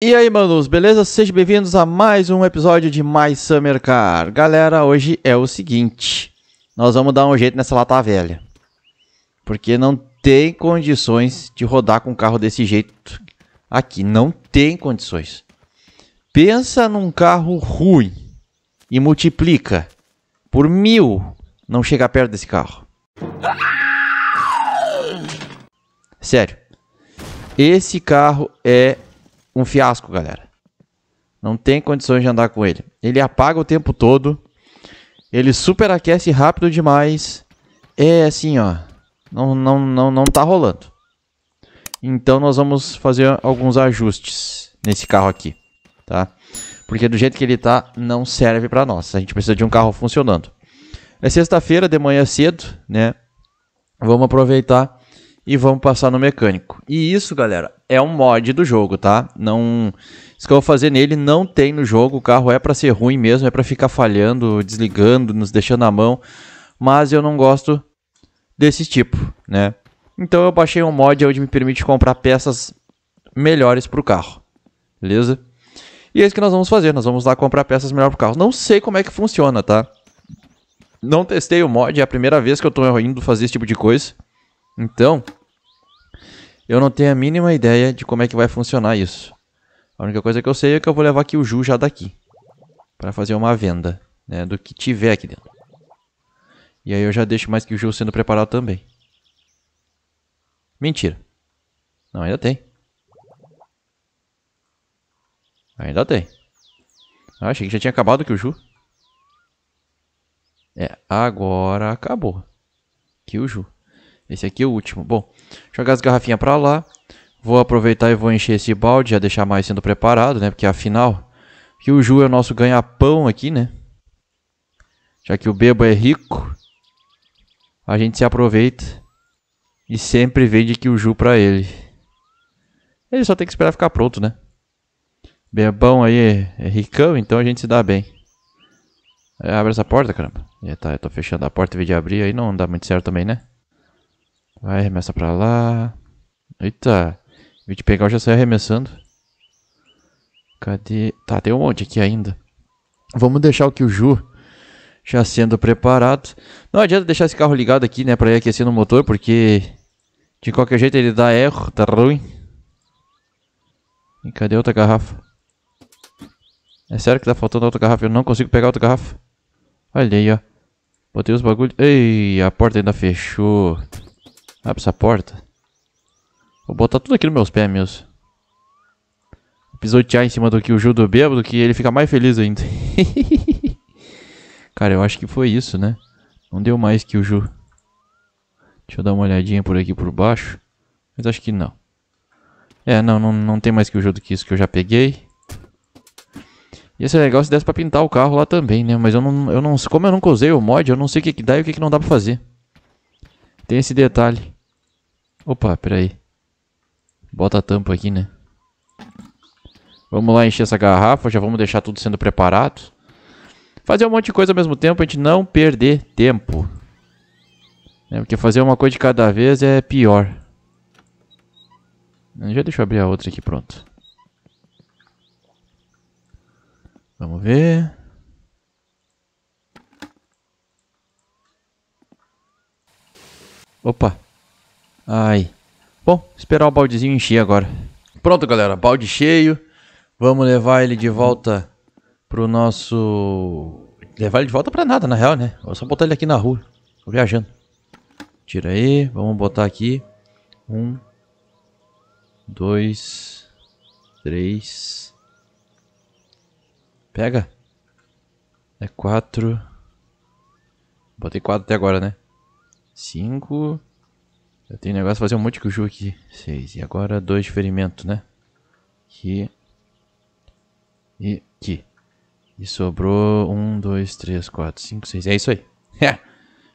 E aí, manos, beleza? Sejam bem-vindos a mais um episódio de My Summer Car. Galera, hoje é o seguinte: nós vamos dar um jeito nessa lata velha. Porque não tem condições de rodar com um carro desse jeito aqui. Não tem condições. Pensa num carro ruim e multiplica por mil. Não chega perto desse carro. Sério. Esse carro é um fiasco, galera. Não tem condições de andar com ele. Ele apaga o tempo todo. Ele superaquece rápido demais. É assim, ó. Não, não, não, não tá rolando. Então nós vamos fazer alguns ajustes nesse carro aqui, tá? Porque do jeito que ele tá, não serve para nós. A gente precisa de um carro funcionando. É sexta-feira de manhã cedo, né? Vamos aproveitar e vamos passar no mecânico. E isso, galera, é um mod do jogo, tá? Não, isso que eu vou fazer nele não tem no jogo. O carro é para ser ruim mesmo, é para ficar falhando, desligando, nos deixando na mão. Mas eu não gosto desse tipo, né? Então eu baixei um mod onde me permite comprar peças melhores para o carro, beleza? E é isso que nós vamos fazer. Nós vamos lá comprar peças melhores para o carro. Não sei como é que funciona, tá? Não testei o mod, é a primeira vez que eu estou indo fazer esse tipo de coisa. Então, eu não tenho a mínima ideia de como é que vai funcionar isso. A única coisa que eu sei é que eu vou levar aqui o Ju já daqui. para fazer uma venda, né? Do que tiver aqui dentro. E aí eu já deixo mais que o Ju sendo preparado também. Mentira. Não, ainda tem. Ainda tem. Ah, achei que já tinha acabado que o Ju. É, agora acabou. Que o Ju. Esse aqui é o último. Bom, jogar as garrafinhas pra lá. Vou aproveitar e vou encher esse balde, já deixar mais sendo preparado, né? Porque é afinal, que o Ju é o nosso ganha-pão aqui, né? Já que o Bebo é rico, a gente se aproveita e sempre vende aqui o Ju pra ele. Ele só tem que esperar ficar pronto, né? Bebão aí é, é ricão, então a gente se dá bem. É, abre essa porta, caramba. É, tá, eu tô fechando a porta em vez de abrir, aí não dá muito certo também, né? Vai, arremessa pra lá. Eita. Vim te de pegar, eu já saí arremessando. Cadê? Tá, tem um monte aqui ainda. Vamos deixar o que já sendo preparado. Não adianta deixar esse carro ligado aqui, né, pra ir aquecendo o motor, porque de qualquer jeito ele dá erro, tá ruim. E cadê outra garrafa? É sério que tá faltando outra garrafa? Eu não consigo pegar outra garrafa. Olha aí, ó. Botei os bagulhos. Ei, a porta ainda fechou. Abre essa porta. Vou botar tudo aqui nos meus pés mesmo. Pisotear em cima do que o Gil do bêbado, que ele fica mais feliz ainda. Cara, eu acho que foi isso, né? Não deu mais que o Ju. Deixa eu dar uma olhadinha por aqui por baixo. Mas acho que não. É, não, não, não tem mais que o Ju do que isso que eu já peguei. Ia ser legal se desse pra pintar o carro lá também, né? Mas eu não, eu não como eu nunca usei o mod, eu não sei o que, que dá e o que, que não dá pra fazer. Tem esse detalhe. Opa, peraí. Bota a tampa aqui, né? Vamos lá encher essa garrafa, já vamos deixar tudo sendo preparado. Fazer um monte de coisa ao mesmo tempo, a gente não perder tempo. É, porque fazer uma coisa de cada vez é pior. Já deixa eu abrir a outra aqui, pronto. Vamos ver. Opa. Ai. Bom, esperar o baldezinho encher agora. Pronto, galera. Balde cheio. Vamos levar ele de volta pro nosso... Levar ele de volta pra nada, na real, né? Vou é só botar ele aqui na rua. Tô viajando. Tira aí. Vamos botar aqui. Um. Dois. Três. Pega. É quatro. Botei quatro até agora, né? Cinco. Já tem negócio de fazer um monte de cuju aqui. Seis. E agora dois de ferimento, né? Aqui. E aqui. E sobrou um, dois, três, quatro, cinco, seis. É isso aí. É.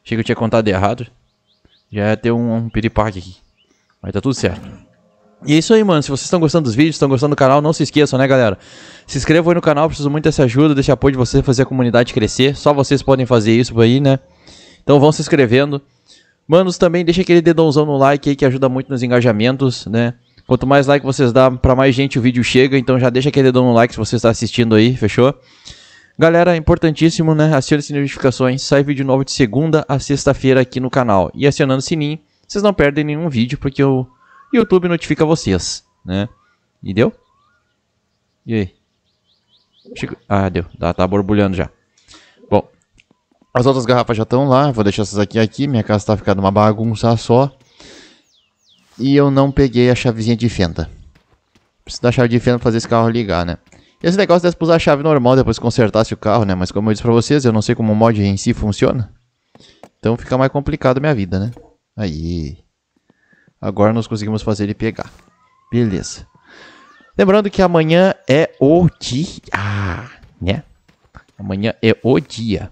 Achei que eu tinha contado errado. Já ia ter um, um piripaque aqui. Mas tá tudo certo. E é isso aí, mano. Se vocês estão gostando dos vídeos, estão gostando do canal, não se esqueçam, né, galera? Se inscrevam aí no canal, preciso muito dessa ajuda, desse apoio de vocês fazer a comunidade crescer. Só vocês podem fazer isso aí, né? Então vão se inscrevendo. Manos, também deixa aquele dedãozão no like aí que ajuda muito nos engajamentos, né? Quanto mais like vocês dá, para mais gente o vídeo chega, então já deixa aquele dedão no like se você está assistindo aí, fechou? Galera, é importantíssimo, né? Acione as notificações, sai vídeo novo de segunda a sexta-feira aqui no canal. E acionando o sininho, vocês não perdem nenhum vídeo, porque o YouTube notifica vocês, né? E deu? E aí? Ah, deu. Tá, tá borbulhando já. As outras garrafas já estão lá, vou deixar essas aqui aqui, minha casa tá ficando uma bagunça só. E eu não peguei a chavezinha de fenda. Preciso da chave de fenda pra fazer esse carro ligar, né? Esse negócio deve usar a chave normal depois que consertasse o carro, né? Mas como eu disse pra vocês, eu não sei como o mod em si funciona. Então fica mais complicado a minha vida, né? Aí. Agora nós conseguimos fazer ele pegar. Beleza. Lembrando que amanhã é o dia, ah, né? Amanhã é o dia.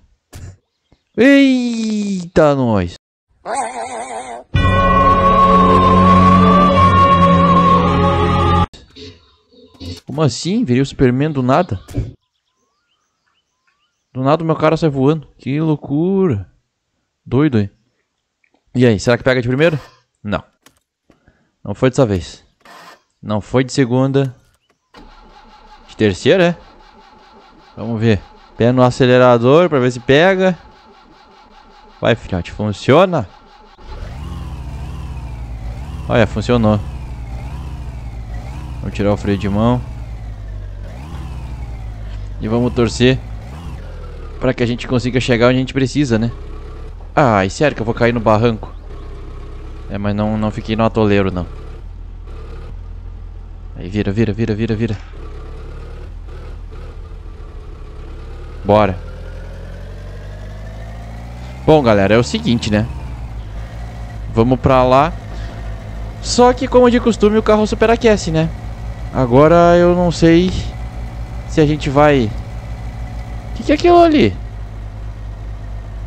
Eita, nós! Como assim? Viria o Superman do nada? Do nada o meu cara sai voando. Que loucura. Doido, hein? E aí, será que pega de primeiro? Não. Não foi dessa vez. Não foi de segunda. De terceira, é? Vamos ver. Pé no acelerador pra ver se pega. Vai, filhote, funciona? Olha, funcionou. Vamos tirar o freio de mão. E vamos torcer para que a gente consiga chegar onde a gente precisa, né? Ai, ah, sério que eu vou cair no barranco. É, mas não, não fiquei no atoleiro, não. Aí, vira, vira, vira, vira, vira. Bora. Bom, galera, é o seguinte, né? Vamos pra lá. Só que, como de costume, o carro superaquece, né? Agora eu não sei se a gente vai... O que, que é aquilo ali?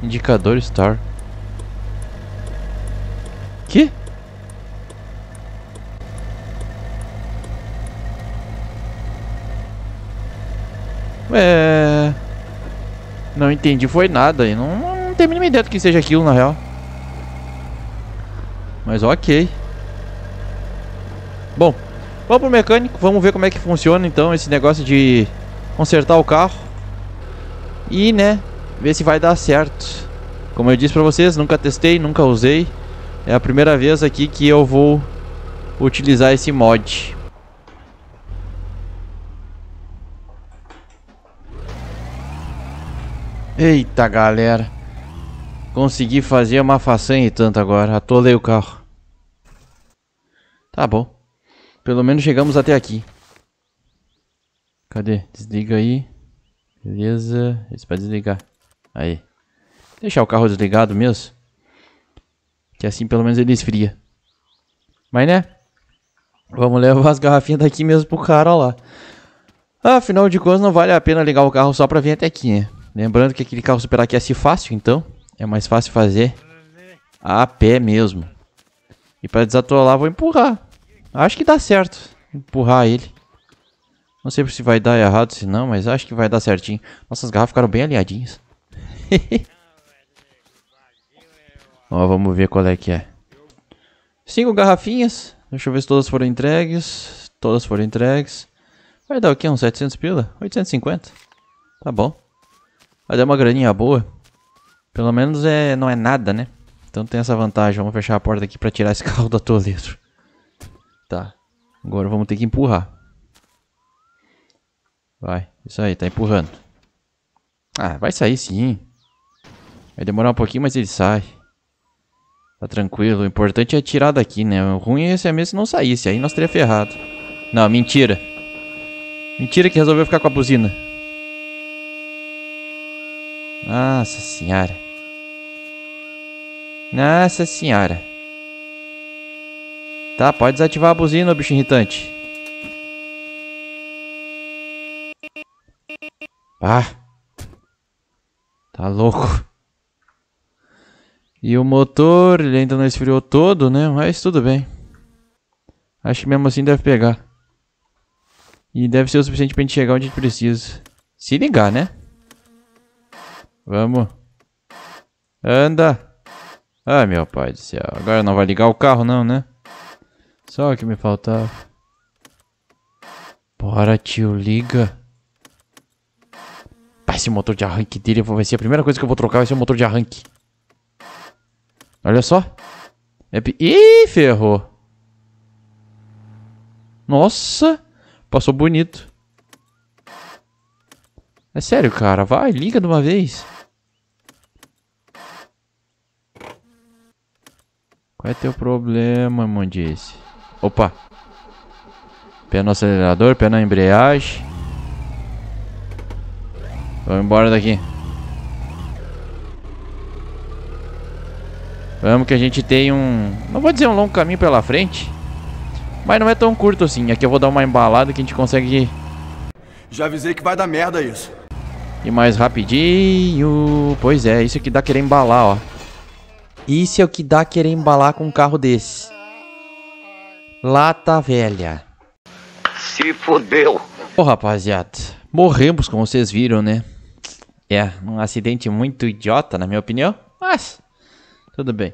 Indicador Star. Que? É... Não entendi, foi nada. E não não tenho a mínima ideia do que seja aquilo, na real. Mas ok. Bom, vamos pro mecânico, vamos ver como é que funciona então esse negócio de consertar o carro. E, né, ver se vai dar certo. Como eu disse pra vocês, nunca testei, nunca usei. É a primeira vez aqui que eu vou utilizar esse mod. Eita galera Consegui fazer uma façanha e tanto agora. Atolei o carro. Tá bom. Pelo menos chegamos até aqui. Cadê? Desliga aí. Beleza. Esse pra desligar. Aí. Deixar o carro desligado mesmo. Que assim pelo menos ele esfria. Mas né? Vamos levar as garrafinhas daqui mesmo pro cara lá. Afinal de contas, não vale a pena ligar o carro só pra vir até aqui, né? Lembrando que aquele carro superar aqui é assim fácil, então. É mais fácil fazer a pé mesmo. E para desatolar, vou empurrar. Acho que dá certo empurrar ele. Não sei se vai dar errado, se não, mas acho que vai dar certinho. Nossas garrafas ficaram bem alinhadinhas. Ó, vamos ver qual é que é. Cinco garrafinhas. Deixa eu ver se todas foram entregues. Todas foram entregues. Vai dar o quê? Uns 700 pila? 850. Tá bom. Vai dar uma graninha boa. Pelo menos é, não é nada, né? Então tem essa vantagem. Vamos fechar a porta aqui para tirar esse carro do atoleiro. Tá. Agora vamos ter que empurrar. Vai. Isso aí, tá empurrando. Ah, vai sair sim. Vai demorar um pouquinho, mas ele sai. Tá tranquilo. O importante é tirar daqui, né? O ruim é esse mesmo se não saísse. Aí nós teria ferrado. Não, mentira. Mentira que resolveu ficar com a buzina. Nossa senhora. Nossa senhora. Tá, pode desativar a buzina, bicho irritante. Ah. Tá louco. E o motor, ele ainda não esfriou todo, né? Mas tudo bem. Acho que mesmo assim deve pegar. E deve ser o suficiente pra gente chegar onde a gente precisa. Se ligar, né? Vamos. Anda. Ai, meu pai do céu. Agora não vai ligar o carro não, né? Só o que me faltava. Bora, tio, liga. Pá, esse motor de arranque dele vai ser a primeira coisa que eu vou trocar, vai ser o motor de arranque. Olha só. É Ih, ferrou. Nossa. Passou bonito. É sério, cara. Vai, liga de uma vez. Qual é teu problema, Disse. Opa! Pé no acelerador, pé na embreagem. Vamos embora daqui. Vamos que a gente tem um... Não vou dizer um longo caminho pela frente. Mas não é tão curto assim. Aqui eu vou dar uma embalada que a gente consegue... Já avisei que vai dar merda isso. E mais rapidinho. Pois é, isso que dá querer embalar, ó. Isso é o que dá querer embalar com um carro desse. Lata velha. Se fodeu. Ô oh, rapaziada, morremos como vocês viram, né? É, um acidente muito idiota, na minha opinião. Mas, tudo bem.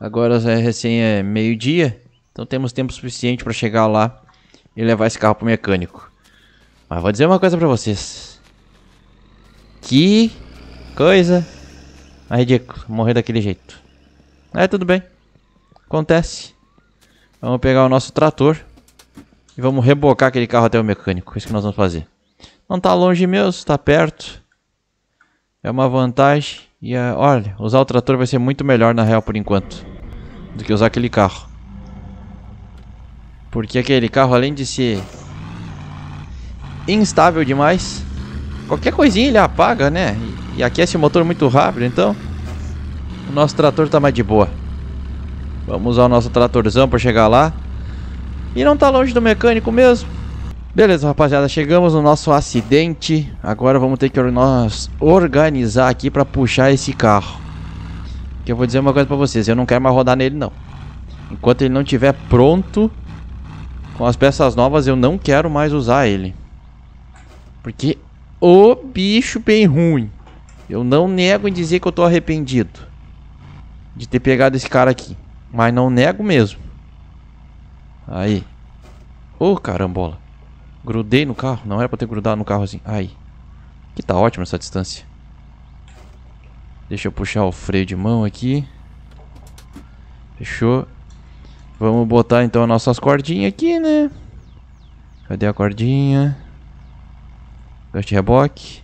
Agora é recém é meio-dia, então temos tempo suficiente para chegar lá e levar esse carro pro mecânico. Mas vou dizer uma coisa pra vocês. Que coisa mais ridícula morrer daquele jeito. É, tudo bem. Acontece. Vamos pegar o nosso trator. E vamos rebocar aquele carro até o mecânico. É isso que nós vamos fazer. Não tá longe mesmo, tá perto. É uma vantagem. E é, olha, usar o trator vai ser muito melhor na real por enquanto. Do que usar aquele carro. Porque aquele carro além de ser instável demais. Qualquer coisinha ele apaga, né? E aquece o motor muito rápido, então... O nosso trator tá mais de boa. Vamos usar o nosso tratorzão para chegar lá. E não tá longe do mecânico mesmo. Beleza, rapaziada, chegamos no nosso acidente. Agora vamos ter que nós organizar aqui para puxar esse carro. Que eu vou dizer uma coisa para vocês, eu não quero mais rodar nele não. Enquanto ele não tiver pronto com as peças novas, eu não quero mais usar ele. Porque o bicho bem ruim. Eu não nego em dizer que eu tô arrependido de ter pegado esse cara aqui. Mas não nego mesmo. Aí. Ô, oh, carambola. Grudei no carro. Não era pra ter grudado no carro assim. Aí. Que tá ótima essa distância. Deixa eu puxar o freio de mão aqui. Fechou. Vamos botar então as nossas cordinhas aqui, né? Cadê a cordinha? Gancho reboque.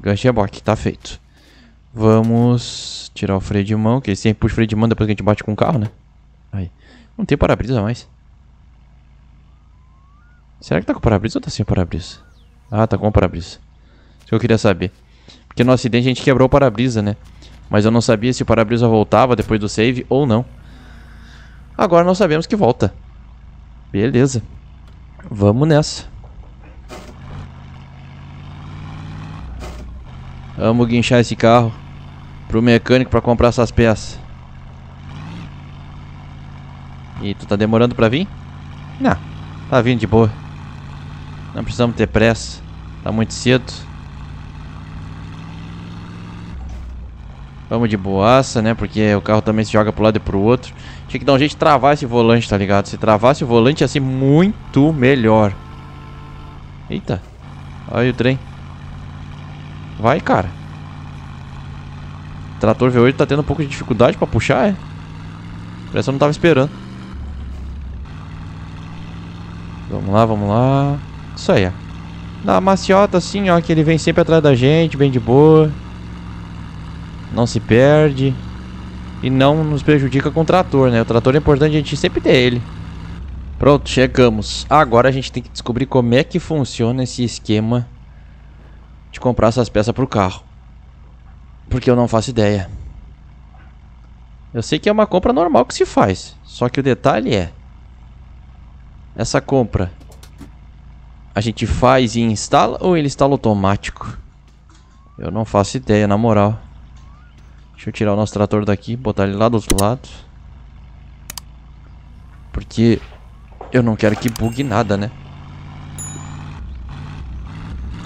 Gancho reboque, tá feito. Vamos tirar o freio de mão, que sempre puxa o freio de mão depois que a gente bate com o carro, né? Aí. Não tem para-brisa mais. Será que tá com para-brisa ou tá sem para-brisa? Ah, tá com para-brisa. Isso que eu queria saber. Porque no acidente a gente quebrou o para-brisa, né? Mas eu não sabia se o para-brisa voltava depois do save ou não. Agora nós sabemos que volta. Beleza. Vamos nessa. Vamos guinchar esse carro pro mecânico pra comprar essas peças. E tu tá demorando pra vir? Não, tá vindo de boa. Não precisamos ter pressa. Tá muito cedo. Vamos de boaça, né? Porque o carro também se joga pro lado e pro outro. Tinha que dar um jeito de travar esse volante, tá ligado? Se travasse o volante ia ser muito melhor. Eita. Olha o trem. Vai, cara. Trator V8 tá tendo um pouco de dificuldade pra puxar, é? Parece que eu não tava esperando. Vamos lá, vamos lá. Isso aí, ó. Na maciota, assim, ó, que ele vem sempre atrás da gente, bem de boa. Não se perde. E não nos prejudica com o trator, né? O trator é importante a gente sempre ter ele. Pronto, chegamos. Agora a gente tem que descobrir como é que funciona esse esquema de comprar essas peças para o carro. Porque eu não faço ideia. Eu sei que é uma compra normal que se faz. Só que o detalhe é... Essa compra... A gente faz e instala ou ele instala automático? Eu não faço ideia, na moral. Deixa eu tirar o nosso trator daqui, botar ele lá do outro lado. Porque eu não quero que bugue nada, né?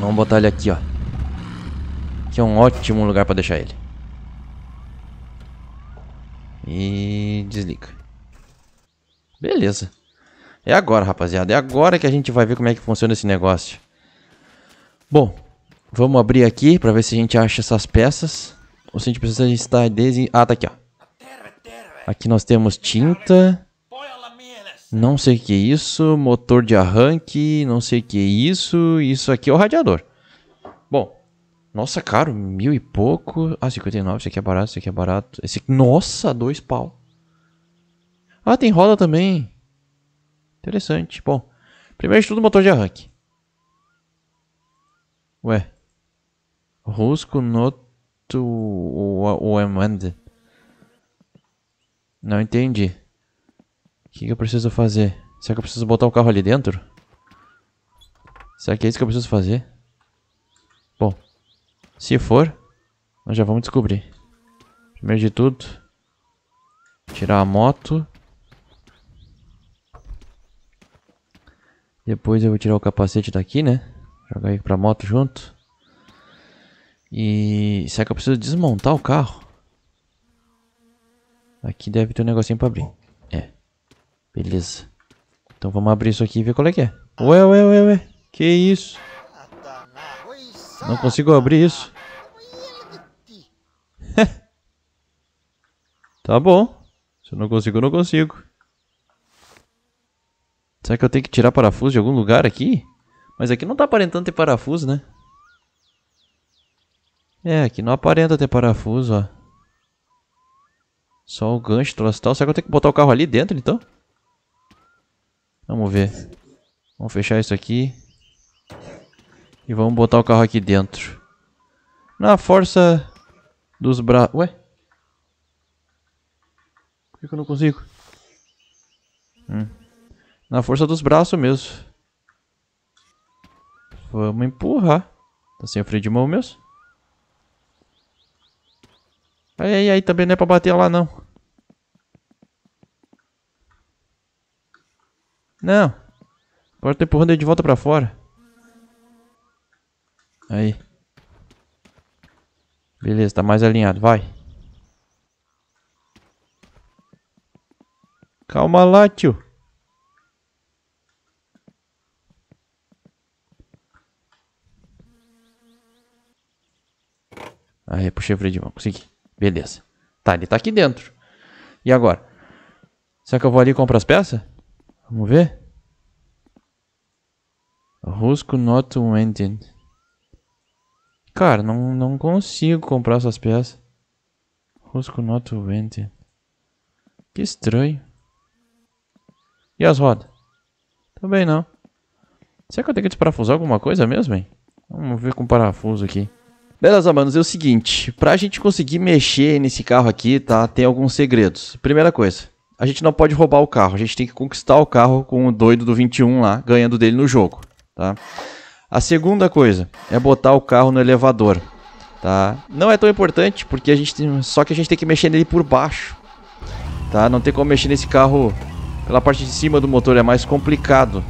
Vamos botar ele aqui, ó que é um ótimo lugar para deixar ele. E desliga. Beleza. É agora, rapaziada. É agora que a gente vai ver como é que funciona esse negócio. Bom, vamos abrir aqui para ver se a gente acha essas peças. Ou se a gente precisa estar desde... Ah, tá aqui, ó. Aqui nós temos tinta. Não sei o que é isso. Motor de arranque. Não sei o que é isso. Isso aqui é o radiador. Bom, nossa, caro, mil e pouco. Ah, 59, esse aqui é barato, esse aqui é barato. Esse aqui, nossa, dois pau. Ah, tem roda também. Interessante. Bom, primeiro de tudo, motor de arranque. Ué. Rusco noto oemande. Não entendi. O que, que eu preciso fazer? Será que eu preciso botar o carro ali dentro? Será que é isso que eu preciso fazer? Bom, se for, nós já vamos descobrir. Primeiro de tudo, tirar a moto. Depois eu vou tirar o capacete daqui, né? Jogar ele pra moto junto. E será que eu preciso desmontar o carro? Aqui deve ter um negocinho pra abrir. É. Beleza. Então vamos abrir isso aqui e ver qual é que é. Ué, ué, ué, ué. Que isso? Não consigo abrir isso. tá bom. Se eu não consigo, eu não consigo. Será que eu tenho que tirar parafuso de algum lugar aqui? Mas aqui não tá aparentando ter parafuso, né? É, aqui não aparenta ter parafuso, ó. Só o gancho, troço tal. Será que eu tenho que botar o carro ali dentro, então? Vamos ver. Vamos fechar isso aqui. E vamos botar o carro aqui dentro. Na força dos braços... Ué? Por que, eu não consigo? Hum. Na força dos braços mesmo. Vamos empurrar. Tá sem o freio de mão mesmo? Aí, aí, aí, também não é pra bater lá não. Não. Agora tô empurrando ele de volta pra fora. Aí. Beleza, tá mais alinhado, vai. Calma lá, tio. Aí, puxei o freio de mão, consegui. Beleza. Tá, ele tá aqui dentro. E agora? Será que eu vou ali e compro as peças? Vamos ver. Rusco not ended. Cara, não, não consigo comprar essas peças. Rusco not vented. Que estranho. E as rodas? Também não. Será que eu tenho que desparafusar alguma coisa mesmo, hein? Vamos ver com o parafuso aqui. Beleza, manos, é o seguinte, pra gente conseguir mexer nesse carro aqui, tá, tem alguns segredos. Primeira coisa, a gente não pode roubar o carro, a gente tem que conquistar o carro com o doido do 21 lá, ganhando dele no jogo, tá? A segunda coisa é botar o carro no elevador, tá? Não é tão importante porque a gente tem, só que a gente tem que mexer nele por baixo, tá? Não tem como mexer nesse carro pela parte de cima do motor é mais complicado.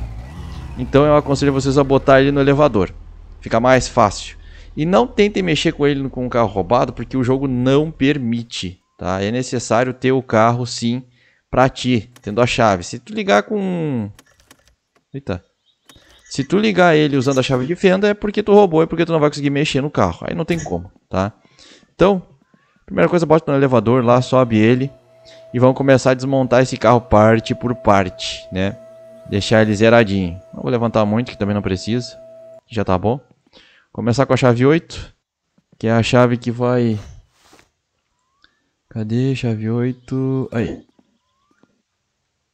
Então eu aconselho vocês a botar ele no elevador. Fica mais fácil. E não tentem mexer com ele com o carro roubado, porque o jogo não permite, tá? É necessário ter o carro sim para ti, tendo a chave. Se tu ligar com Eita. Se tu ligar ele usando a chave de fenda, é porque tu roubou, é porque tu não vai conseguir mexer no carro. Aí não tem como, tá? Então, primeira coisa, bota no elevador lá, sobe ele e vamos começar a desmontar esse carro parte por parte, né? Deixar ele zeradinho. Não vou levantar muito, que também não precisa. Já tá bom. Começar com a chave 8, que é a chave que vai... Cadê? Chave 8... Aí.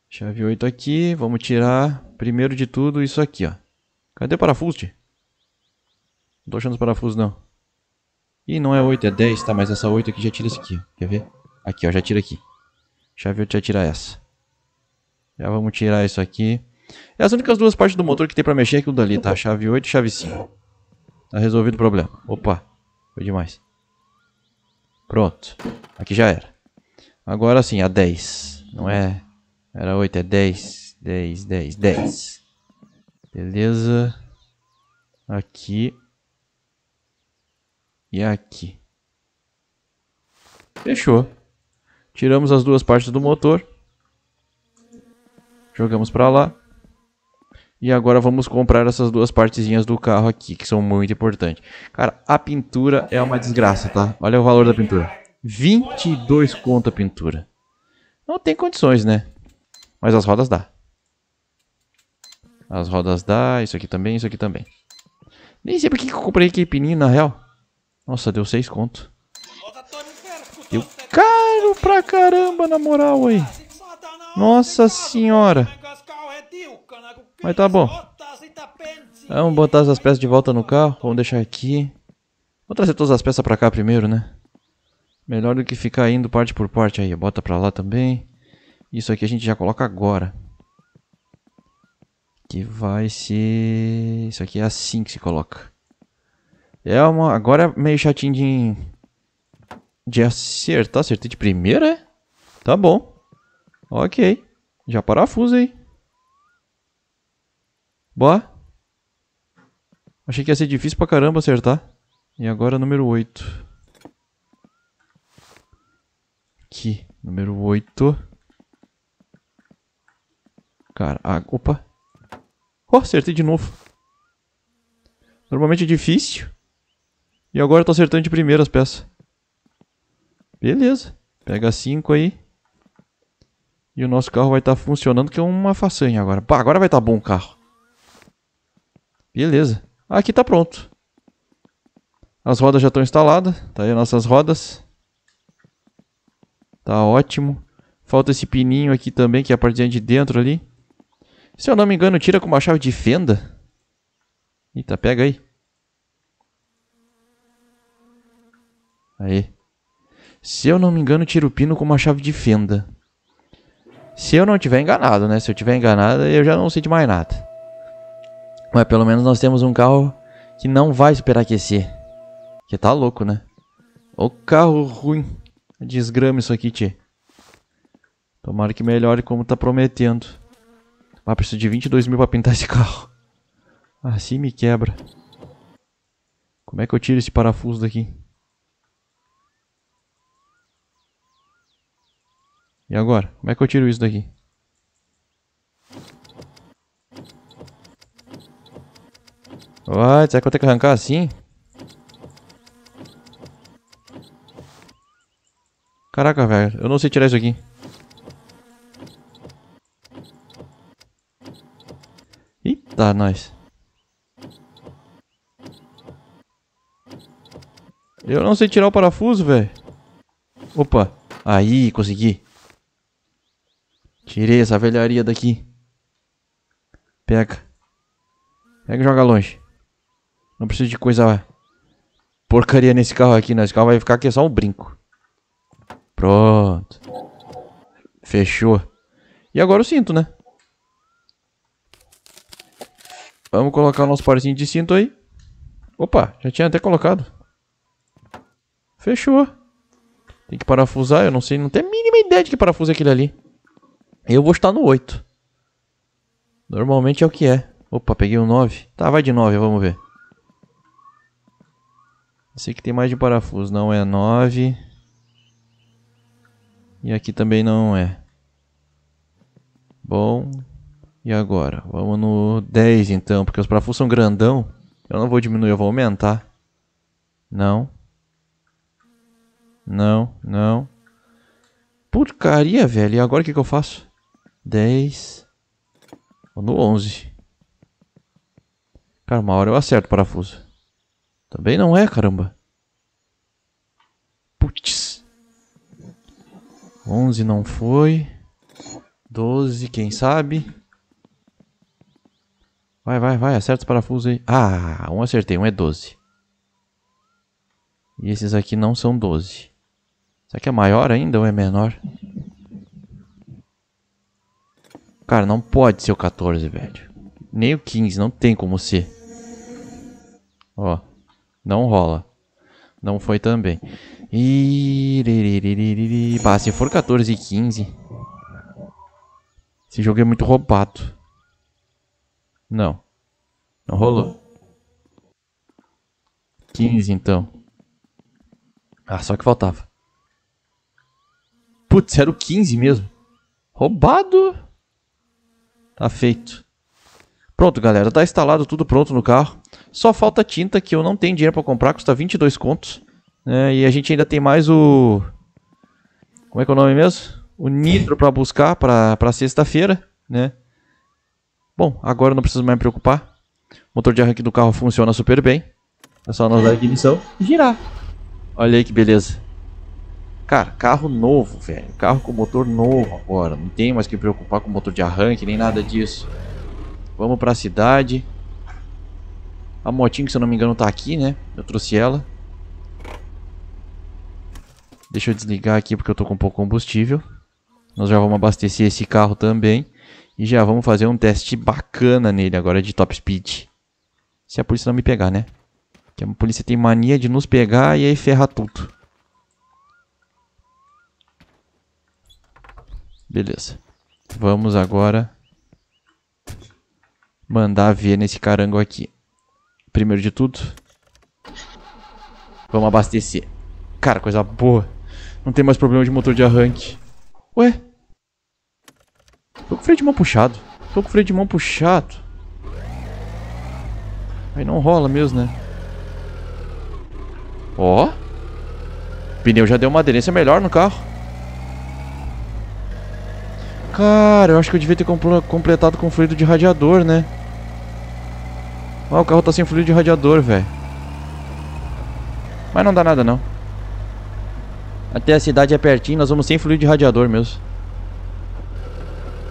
Chave 8 aqui, vamos tirar primeiro de tudo isso aqui, ó. Cadê o parafuso, tio? Não tô achando os parafusos, não. Ih, não é 8, é 10, tá? Mas essa 8 aqui já tira isso aqui, ó. Quer ver? Aqui, ó, já tira aqui. Chave, eu já tira essa. Já vamos tirar isso aqui. É as únicas duas partes do motor que tem pra mexer é aquilo dali, tá? Chave 8 e chave 5. Tá resolvido o problema. Opa, foi demais. Pronto. Aqui já era. Agora sim, a 10. Não é... Era 8, é 10. 10, 10, 10. Beleza. Aqui. E aqui. Fechou. Tiramos as duas partes do motor. Jogamos para lá. E agora vamos comprar essas duas partezinhas do carro aqui, que são muito importantes. Cara, a pintura é uma desgraça, tá? Olha o valor da pintura. 22 conto a pintura. Não tem condições, né? Mas as rodas dá. As rodas dá, isso aqui também, isso aqui também. Nem sei por que eu comprei pininho na real. Nossa, deu 6 conto. Deu caro pra caramba, na moral, aí. Nossa senhora. Mas tá bom. Vamos botar essas peças de volta no carro. Vamos deixar aqui. Vou trazer todas as peças pra cá primeiro, né? Melhor do que ficar indo parte por parte aí. Bota pra lá também. Isso aqui a gente já coloca agora. Que vai ser... Isso aqui é assim que se coloca. É uma... Agora é meio chatinho de... De acertar. Acertei de primeira, é? Tá bom. Ok. Já parafuso aí. Boa. Achei que ia ser difícil pra caramba acertar. E agora número 8. Aqui. Número 8. Cara, ah, opa. Oh, acertei de novo. Normalmente é difícil. E agora eu tô acertando de primeira as peças. Beleza. Pega 5 aí. E o nosso carro vai estar tá funcionando, que é uma façanha agora. agora vai estar tá bom o carro. Beleza. Aqui tá pronto. As rodas já estão instaladas. Tá aí nossas rodas. Tá ótimo. Falta esse pininho aqui também, que é a parte de dentro ali. Se eu não me engano, tira com uma chave de fenda. Eita, pega aí. Aí. Se eu não me engano, tira o pino com uma chave de fenda. Se eu não tiver enganado, né? Se eu tiver enganado, eu já não sei de mais nada. Mas pelo menos nós temos um carro que não vai superaquecer. Que tá louco, né? O carro ruim. Desgrama isso aqui, tchê. Tomara que melhore como tá prometendo. Ah, preciso de 22 mil pra pintar esse carro. Assim me quebra. Como é que eu tiro esse parafuso daqui? E agora? Como é que eu tiro isso daqui? What? Será que eu tenho que arrancar assim? Caraca, velho. Eu não sei tirar isso aqui. Tá, nós. Eu não sei tirar o parafuso, velho. Opa. Aí, consegui. Tirei essa velharia daqui. Pega. Pega e joga longe. Não preciso de coisa porcaria nesse carro aqui. Esse carro vai ficar aqui é só um brinco. Pronto. Fechou. E agora o cinto, né? Vamos colocar o nosso parzinho de cinto aí. Opa, já tinha até colocado. Fechou. Tem que parafusar, eu não sei, não tenho a mínima ideia de que parafuso é aquele ali. Eu vou estar no 8. Normalmente é o que é. Opa, peguei um 9. Tá, vai de 9, vamos ver. Esse aqui tem mais de parafuso, não é 9. E aqui também não é. Bom, e agora? Vamos no 10 então, porque os parafusos são grandão. Eu não vou diminuir, eu vou aumentar. Não. Não, não. Porcaria, velho. E agora o que, que eu faço? 10. Vou no 11. Cara, uma hora eu acerto o parafuso. Também não é, caramba. Putz. 11 não foi. 12, quem sabe. Vai, vai, vai, acerta os parafusos aí. Ah, um acertei, um é 12. E esses aqui não são 12. Será que é maior ainda ou é menor? Cara, não pode ser o 14, velho. Nem o 15, não tem como ser. Ó, não rola. Não foi também. Bah, se for 14 e 15... Esse jogo é muito roubado. Não. Não rolou. 15 então. Ah, só que faltava. Putz, era o 15 mesmo. Roubado. Tá feito. Pronto, galera. Tá instalado tudo pronto no carro. Só falta tinta que eu não tenho dinheiro pra comprar. Custa 22 contos. Né? e a gente ainda tem mais o... Como é que é o nome mesmo? O Nitro pra buscar pra, pra sexta-feira, né? Bom, agora não preciso mais me preocupar. O motor de arranque do carro funciona super bem. É só nós dar a ignição e girar. Olha aí que beleza. Cara, carro novo, velho. Carro com motor novo agora. Não tem mais que preocupar com motor de arranque, nem nada disso. Vamos pra cidade. A motinha, se eu não me engano, tá aqui, né? Eu trouxe ela. Deixa eu desligar aqui porque eu tô com pouco combustível. Nós já vamos abastecer esse carro também. E já vamos fazer um teste bacana nele agora de top speed. Se a polícia não me pegar, né? Que a polícia tem mania de nos pegar e aí ferrar tudo. Beleza. Vamos agora mandar ver nesse carango aqui. Primeiro de tudo, vamos abastecer. Cara, coisa boa. Não tem mais problema de motor de arranque. Ué? Tô com freio de mão puxado. Tô com freio de mão puxado. Aí não rola mesmo, né? Ó. Pneu já deu uma aderência melhor no carro. Cara, eu acho que eu devia ter completado com fluido de radiador, né? Ó, o carro tá sem fluido de radiador, velho. Mas não dá nada, não. Até a cidade é pertinho, nós vamos sem fluido de radiador mesmo.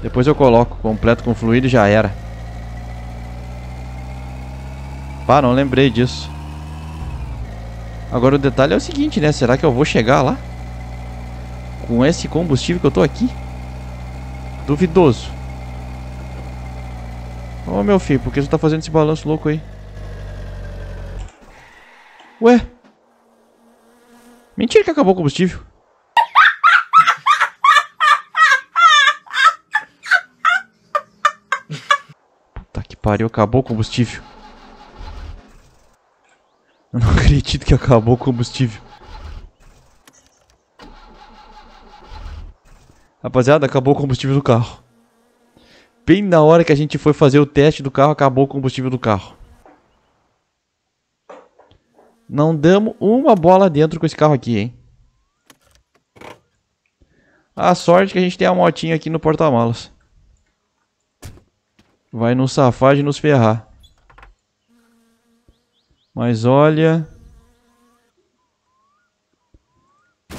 Depois eu coloco completo com fluido e já era. Pá, não lembrei disso. Agora o detalhe é o seguinte, né? Será que eu vou chegar lá? Com esse combustível que eu tô aqui? Duvidoso. Ô, oh, meu filho, por que você tá fazendo esse balanço louco aí? Ué? Mentira que acabou o combustível. pariu, acabou o combustível. Eu não acredito que acabou o combustível. Rapaziada, acabou o combustível do carro. Bem na hora que a gente foi fazer o teste do carro, acabou o combustível do carro. Não damos uma bola dentro com esse carro aqui, hein. A sorte que a gente tem a motinha aqui no porta-malas. Vai nos safar de nos ferrar. Mas olha...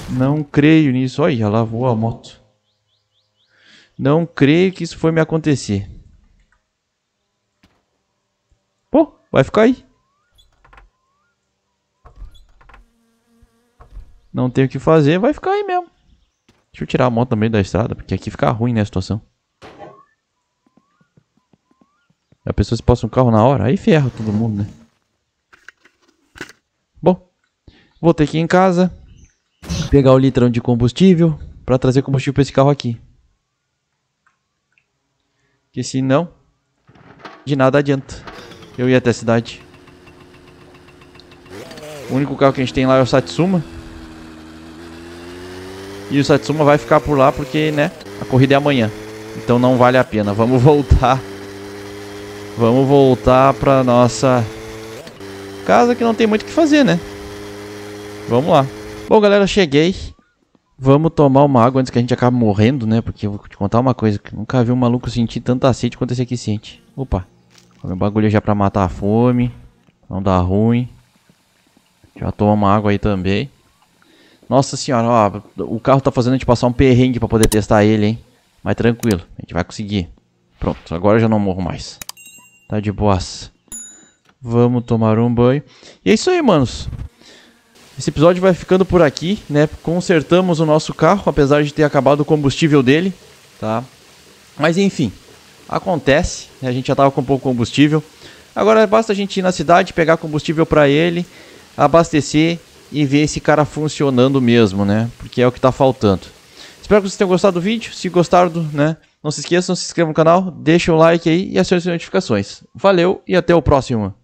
Não creio nisso. Olha, lá voou a moto. Não creio que isso foi me acontecer. Pô, vai ficar aí. Não tem o que fazer, vai ficar aí mesmo. Deixa eu tirar a moto também da estrada, porque aqui fica ruim, né, a situação. A pessoa se passa um carro na hora, aí ferra todo mundo, né? Bom, voltei aqui em casa, pegar o litrão de combustível para trazer combustível para esse carro aqui. Que se não, de nada adianta. Eu ia até a cidade. O único carro que a gente tem lá é o Satsuma. E o Satsuma vai ficar por lá porque, né, a corrida é amanhã. Então não vale a pena. Vamos voltar Vamos voltar pra nossa casa que não tem muito o que fazer, né? Vamos lá. Bom, galera, cheguei. Vamos tomar uma água antes que a gente acabe morrendo, né? Porque eu vou te contar uma coisa. Nunca vi um maluco sentir tanta sede quanto esse aqui sente. Opa. Comi um bagulho já pra matar a fome. Não dá ruim. Já toma uma água aí também. Nossa senhora, ó, o carro tá fazendo a gente passar um perrengue pra poder testar ele, hein? Mas tranquilo, a gente vai conseguir. Pronto, agora eu já não morro mais. Tá de boas. Vamos tomar um banho. E é isso aí, manos. Esse episódio vai ficando por aqui, né? Consertamos o nosso carro, apesar de ter acabado o combustível dele, tá? Mas enfim, acontece. Né? A gente já tava com pouco combustível. Agora basta a gente ir na cidade, pegar combustível para ele, abastecer e ver esse cara funcionando mesmo, né? Porque é o que tá faltando. Espero que vocês tenham gostado do vídeo. Se gostaram, né? Não se esqueçam, se inscrevam no canal, deixem um like aí e acionem as notificações. Valeu e até o próximo.